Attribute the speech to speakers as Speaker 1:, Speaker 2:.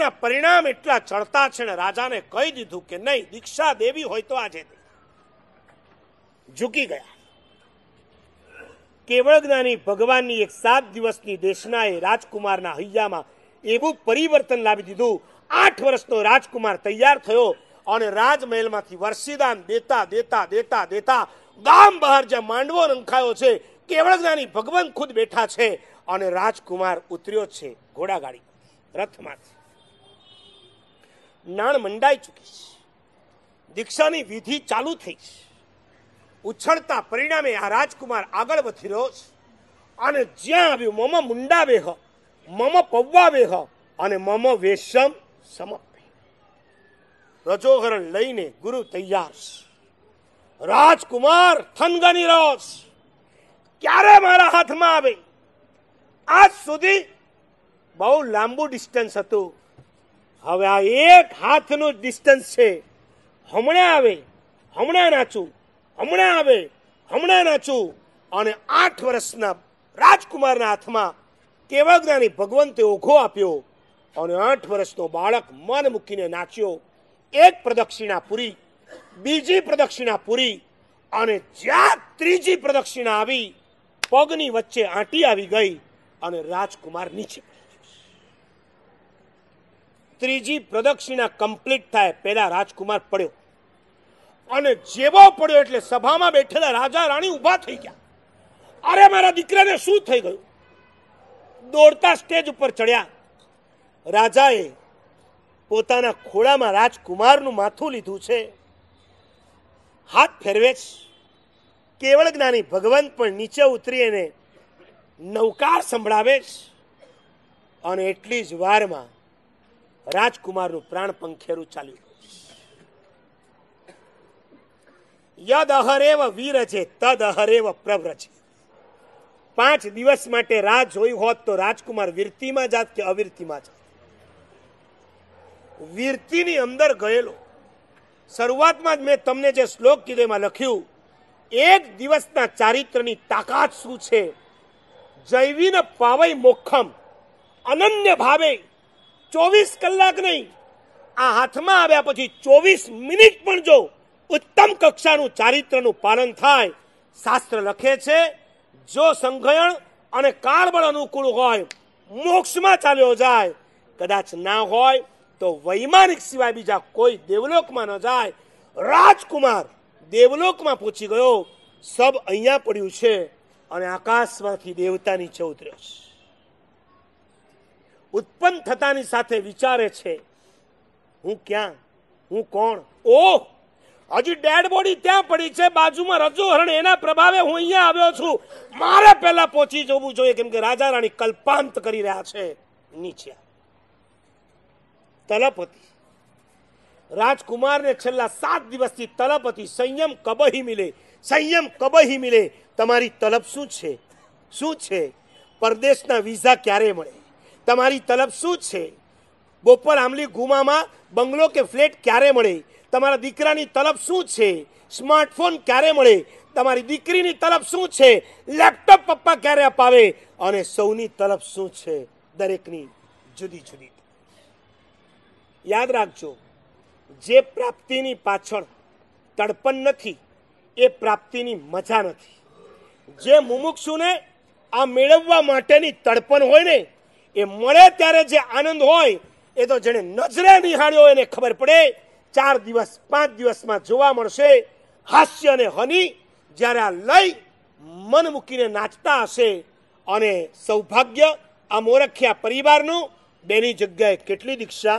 Speaker 1: એના પરિણામ એટલા ચડતા છે ને રાજાને કહી દીધું કે નહીં દીક્ષા દેવી હોય તો આજે ઝૂકી ગયા કેવળ જ્ઞાની ભગવાનની એક સાત દિવસની દેશનાએ રાજકુમારના હૈયામાં એવું પરિવર્તન લાવી દીધું આઠ વર્ષનો રાજકુમાર તૈયાર થયો અને રાજમહેલમાંથી વર્ષીદાન દેતા દેતા દેતા દેતા ગામ બહાર જ્યાં માંડવો રંખાયો છે કેવળ જ્ઞાની ભગવાન ખુદ બેઠા છે અને રાજકુમાર ઉતર્યો છે ઘોડાગાડી રથમાંથી નાણ મંડાઈ ચૂકી છે દીક્ષાની વિધિ ચાલુ થઈ છે ઉછળતા પરિણામે આ રાજકુમાર આગળ વધી રહ્યો છે અને જ્યાં આવ્યું મમ મુંડા વેહ મમ પૌવા વેહ અને મમ વેશમ સમપે રજોહરણ લઈને ગુરુ તૈયાર છે રાજકુમાર થનગની રહ્યો છે ક્યારે મારા હાથમાં આવે આજ સુધી બહુ લાંબુ ડિસ્ટન્સ હતું હવે આ એક હાથનું ડિસ્ટન્સ છે હમણાં આવે હમણાં નાચું હમણાં આવે હમણાં નાચું અને આઠ વર્ષના રાજકુમારના હાથમાં કેવજ્ઞાની ભગવંતે ઓઘો આપ્યો અને આઠ વર્ષનો બાળક મન મૂકીને નાચ્યો એક પ્રદક્ષિણા પૂરી બીજી પ્રદક્ષિણા પૂરી અને જ્યાં ત્રીજી પ્રદક્ષિણા આવી પગની વચ્ચે આંટી આવી ગઈ અને રાજકુમાર નીચે ત્રીજી પ્રદક્ષિણા કમ્પ્લીટ થાય પહેલા રાજકુમાર પડ્યો અને જેવો પડ્યો એટલે સભામાં બેઠેલા રાજા રાણી ઊભા થઈ ગયા અરે મારા દીકરાને શું થઈ ગયું દોડતા સ્ટેજ ઉપર ચડ્યા રાજાએ પોતાના ખોળામાં રાજકુમારનું માથું લીધું છે હાથ ફેરવે કેવળ જ્ઞાની ભગવાન પણ નીચે ઉતરી એને નૌકાર સંભળાવે અને એટલી જ વારમાં રાજકુમાર નું પ્રાણ પંખેરું ચાલ્યું યદ અહરેવ વીર છે તદ અહરેવ પ્રભ્ર છે પાંચ દિવસ માટે રાહ જોઈ હોત તો રાજકુમાર વીરતીમાં જાત કે અવિરતીમાં જાત વીરતીની અંદર ગયેલો શરૂઆતમાં જ મેં તમને જે શ્લોક કીધો એમાં લખ્યું એક દિવસના ચારિત્રની તાકાત શું છે જૈવીન પાવય મોખમ અનન્ય ભાવે ચોવીસ કલાક નહીં આ હાથમાં આવ્યા પછી ચોવીસ મિનિટ પણ જો ઉત્તમ કક્ષાનું ચારિત્રનું પાલન થાય શાસ્ત્ર લખે છે જો સંઘયણ અને કાળબળ અનુકૂળ હોય મોક્ષમાં ચાલ્યો જાય કદાચ ના હોય તો વૈમાનિક સિવાય બીજા કોઈ દેવલોકમાં ન જાય રાજકુમાર દેવલોકમાં પહોંચી ગયો સબ અહીંયા પડ્યું છે અને આકાશમાંથી દેવતાની નીચે છે ઉત્પન્ન થતાની સાથે વિચારે છે હું ક્યાં હું કોણ ઓહ હજી ડેડ બોડી ત્યાં પડી છે બાજુમાં રજો હરણ એના પ્રભાવે હું અહીંયા આવ્યો છું મારે પહેલા પહોંચી જવું જોઈએ કેમ કે રાજા રાણી કલ્પાંત કરી રહ્યા છે નીચે તલપતિ રાજકુમારને છેલ્લા સાત દિવસથી તલપતિ સંયમ કબહી મિલે સંયમ કબહી મિલે તમારી તલપ શું છે શું છે પરદેશના વિઝા ક્યારે મળે તમારી તલબ શું છે બોપલ આમલી ગુમામાં બંગલો કે ફ્લેટ ક્યારે મળે તમારા દીકરાની તલબ શું છે સ્માર્ટફોન ક્યારે મળે તમારી દીકરીની તલબ શું છે લેપટોપ પપ્પા ક્યારે અપાવે અને સૌની તલબ શું છે દરેકની જુદી જુદી યાદ રાખજો જે પ્રાપ્તિની પાછળ તડપણ નથી એ પ્રાપ્તિની મજા નથી જે મુમુક્ષુને આ મેળવવા માટેની તડપણ હોય ને એ મળે ત્યારે જે આનંદ હોય એ તો જેણે નજરે નિહાળ્યો એને ખબર પડે ચાર દિવસ પાંચ દિવસમાં જોવા મળશે હાસ્ય અને હની જ્યારે આ લઈ મન મૂકીને નાચતા હશે અને સૌભાગ્ય આ મોરખિયા પરિવારનું બેની જગ્યાએ કેટલી દીક્ષા